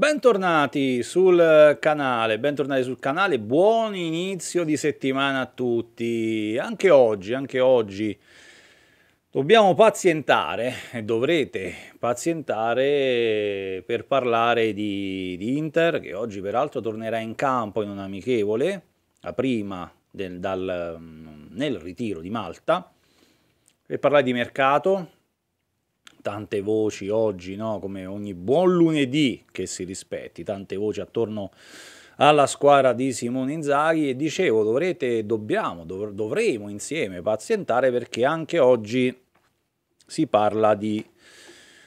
Bentornati sul canale, bentornati sul canale, buon inizio di settimana a tutti. Anche oggi, anche oggi dobbiamo pazientare e dovrete pazientare per parlare di, di, Inter che oggi peraltro tornerà in campo in un'amichevole, la prima del, dal, nel ritiro di Malta, per parlare di mercato, tante voci oggi, no? come ogni buon lunedì che si rispetti, tante voci attorno alla squadra di Simone Inzaghi e dicevo dovrete, dobbiamo, dov dovremo insieme pazientare perché anche oggi si parla di,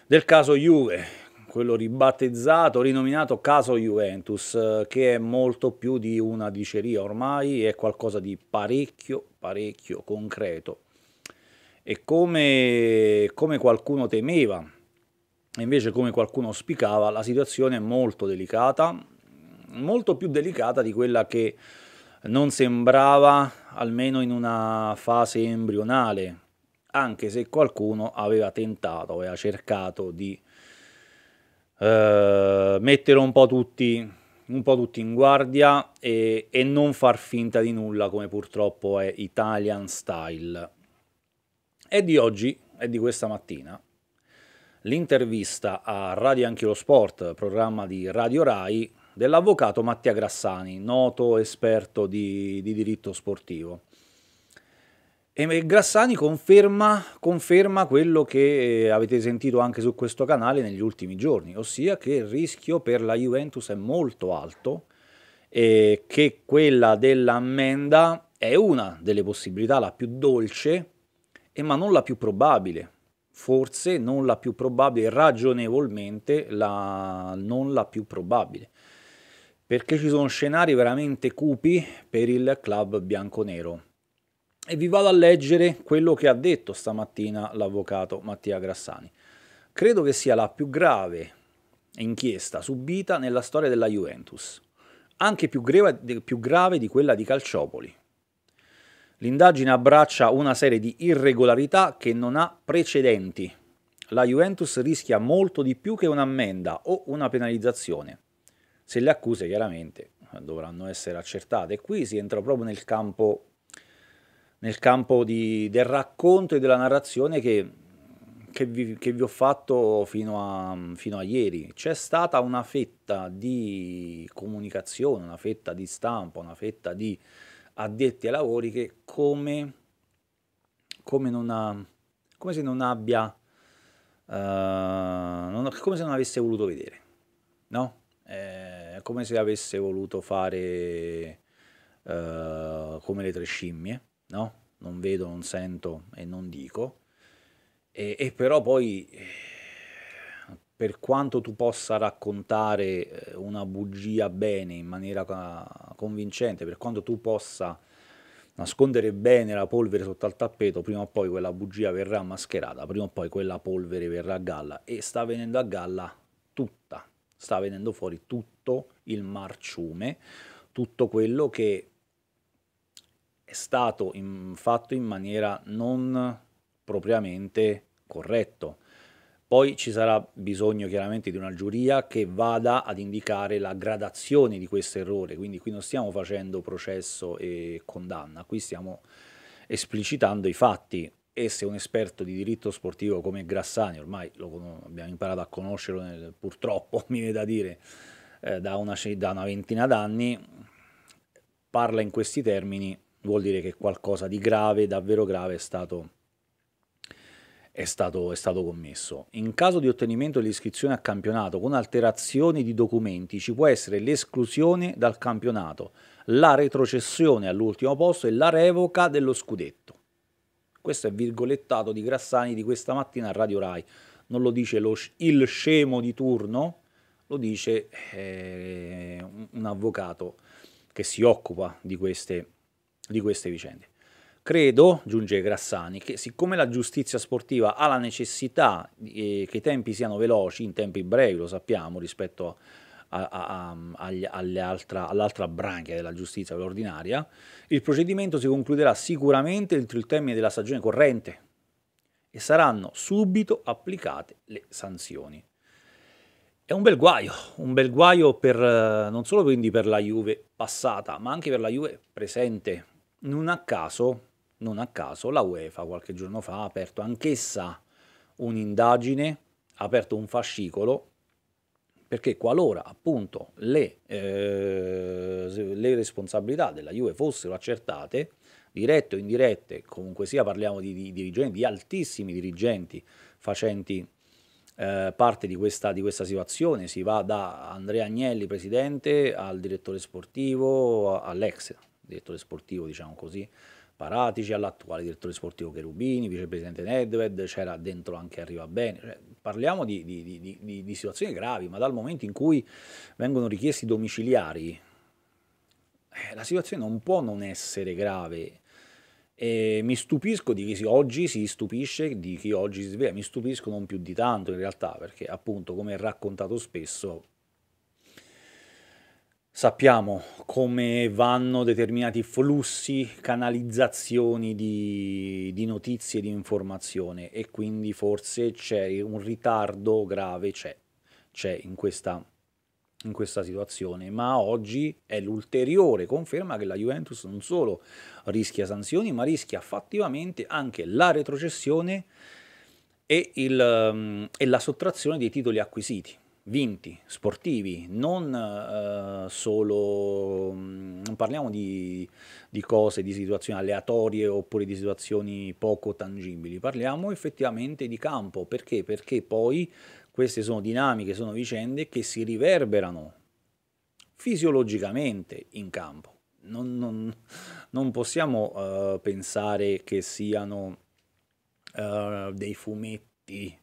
del caso Juve, quello ribattezzato, rinominato caso Juventus, che è molto più di una diceria ormai, è qualcosa di parecchio, parecchio concreto, e come, come qualcuno temeva e invece come qualcuno auspicava, la situazione è molto delicata, molto più delicata di quella che non sembrava almeno in una fase embrionale, anche se qualcuno aveva tentato, aveva cercato di eh, mettere un po' tutti, un po tutti in guardia e, e non far finta di nulla come purtroppo è Italian Style è di oggi, e di questa mattina, l'intervista a Radio Anch'io lo Sport, programma di Radio Rai, dell'avvocato Mattia Grassani, noto esperto di, di diritto sportivo. E Grassani conferma, conferma, quello che avete sentito anche su questo canale negli ultimi giorni, ossia che il rischio per la Juventus è molto alto e che quella dell'ammenda è una delle possibilità la più dolce eh, ma non la più probabile, forse non la più probabile, ragionevolmente la, non la più probabile, perché ci sono scenari veramente cupi per il club bianconero. E vi vado a leggere quello che ha detto stamattina l'avvocato Mattia Grassani. Credo che sia la più grave inchiesta subita nella storia della Juventus, anche più grave, più grave di quella di Calciopoli, L'indagine abbraccia una serie di irregolarità che non ha precedenti. La Juventus rischia molto di più che un'ammenda o una penalizzazione. Se le accuse chiaramente dovranno essere accertate. qui si entra proprio nel campo, nel campo di, del racconto e della narrazione che, che, vi, che vi, ho fatto fino a, fino a ieri. C'è stata una fetta di comunicazione, una fetta di stampa, una fetta di addetti ai lavori che come, come, ha, come se non abbia, uh, non, come se non avesse voluto vedere, no? È eh, come se avesse voluto fare uh, come le tre scimmie, no? Non vedo, non sento e non dico. E, e però poi per quanto tu possa raccontare eh, una bugia bene, in maniera eh, convincente, per quanto tu possa nascondere bene la polvere sotto al tappeto, prima o poi quella bugia verrà mascherata, prima o poi quella polvere verrà a galla e sta venendo a galla tutta, sta venendo fuori tutto il marciume, tutto quello che è stato in, fatto in maniera non propriamente corretto. Poi ci sarà bisogno chiaramente di una giuria che vada ad indicare la gradazione di questo errore, quindi qui non stiamo facendo processo e condanna, qui stiamo esplicitando i fatti e se un esperto di diritto sportivo come Grassani, ormai lo abbiamo imparato a conoscerlo nel, purtroppo, mi viene da dire, eh, da, una, da una ventina d'anni, parla in questi termini, vuol dire che qualcosa di grave, davvero grave, è stato è stato, è stato, commesso. In caso di ottenimento dell'iscrizione a campionato con alterazioni di documenti ci può essere l'esclusione dal campionato, la retrocessione all'ultimo posto e la revoca dello scudetto. Questo è virgolettato di Grassani di questa mattina a Radio Rai. Non lo dice lo, il scemo di turno, lo dice eh, un avvocato che si occupa di queste, di queste vicende. Credo, giunge Grassani, che siccome la giustizia sportiva ha la necessità eh, che i tempi siano veloci, in tempi brevi lo sappiamo rispetto all'altra branca della giustizia, ordinaria, il procedimento si concluderà sicuramente entro il termine della stagione corrente e saranno subito applicate le sanzioni. È un bel guaio, un bel guaio per, eh, non solo quindi per la Juve passata, ma anche per la Juve presente. Non a caso non a caso la UEFA qualche giorno fa ha aperto anch'essa un'indagine, ha aperto un fascicolo, perché qualora appunto le, eh, le responsabilità della Juve fossero accertate, dirette o indirette, comunque sia parliamo di, di dirigenti, di altissimi dirigenti facenti eh, parte di questa, di questa, situazione, si va da Andrea Agnelli presidente al direttore sportivo, all'ex direttore sportivo diciamo così, Paratici, all'attuale direttore sportivo Cherubini, vicepresidente Nedved, c'era dentro anche Arriva Bene. Cioè, parliamo di, di, di, di situazioni gravi, ma dal momento in cui vengono richiesti domiciliari, eh, la situazione non può non essere grave. E mi stupisco di chi si, oggi si stupisce, di chi oggi si sveglia, mi stupisco non più di tanto in realtà, perché appunto come raccontato spesso sappiamo come vanno determinati flussi, canalizzazioni di, di notizie, di informazione e quindi forse c'è un ritardo grave, c'è, c'è in, questa, in questa situazione, ma oggi è l'ulteriore conferma che la Juventus non solo rischia sanzioni, ma rischia fattivamente anche la retrocessione e, il, ehm, e la sottrazione dei titoli acquisiti vinti, sportivi, non eh, solo, non mm, parliamo di, di, cose, di situazioni aleatorie oppure di situazioni poco tangibili, parliamo effettivamente di campo, perché? Perché poi queste sono dinamiche, sono vicende che si riverberano fisiologicamente in campo. Non, non, non possiamo eh, pensare che siano eh, dei fumetti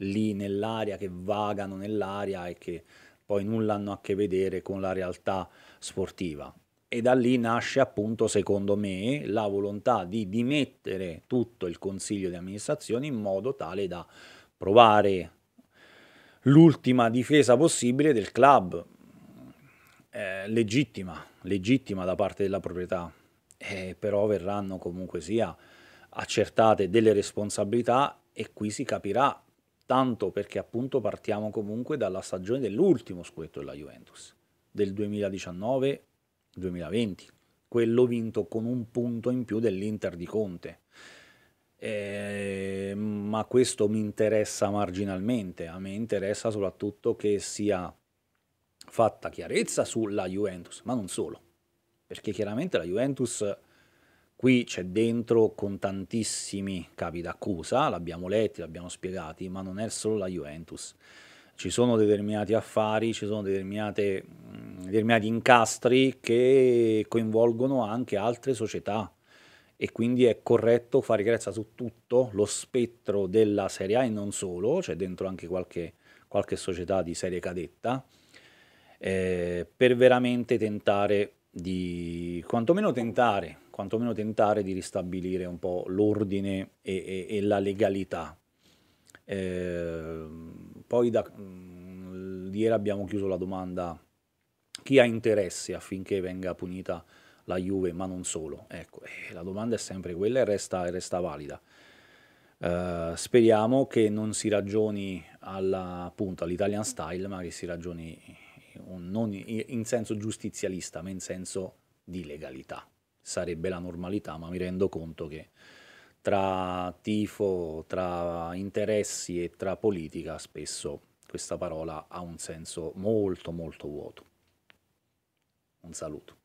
lì nell'aria, che vagano nell'aria e che poi nulla hanno a che vedere con la realtà sportiva. E da lì nasce appunto, secondo me, la volontà di dimettere tutto il consiglio di amministrazione in modo tale da provare l'ultima difesa possibile del club, eh, legittima, legittima da parte della proprietà, eh, però verranno comunque sia accertate delle responsabilità e qui si capirà tanto perché appunto partiamo comunque dalla stagione dell'ultimo scudetto della Juventus, del 2019-2020, quello vinto con un punto in più dell'Inter di Conte. Eh, ma questo mi interessa marginalmente, a me interessa soprattutto che sia fatta chiarezza sulla Juventus, ma non solo, perché chiaramente la Juventus Qui c'è dentro con tantissimi capi d'accusa, l'abbiamo letti, l'abbiamo spiegati, ma non è solo la Juventus. Ci sono determinati affari, ci sono mm, determinati incastri che coinvolgono anche altre società e quindi è corretto fare chiarezza su tutto lo spettro della Serie A e non solo, c'è dentro anche qualche, qualche società di serie cadetta, eh, per veramente tentare di quantomeno tentare, quantomeno tentare di ristabilire un po' l'ordine e, e, e la legalità. Eh, poi da mh, mm, ieri abbiamo chiuso la domanda chi ha interesse affinché venga punita la Juve, ma non solo. Ecco, eh, la domanda è sempre quella e resta, resta valida. Eh, speriamo che non si ragioni alla, appunto all'Italian style, ma che si ragioni non in senso giustizialista, ma in senso di legalità. Sarebbe la normalità, ma mi rendo conto che tra tifo, tra interessi e tra politica spesso questa parola ha un senso molto molto vuoto. Un saluto.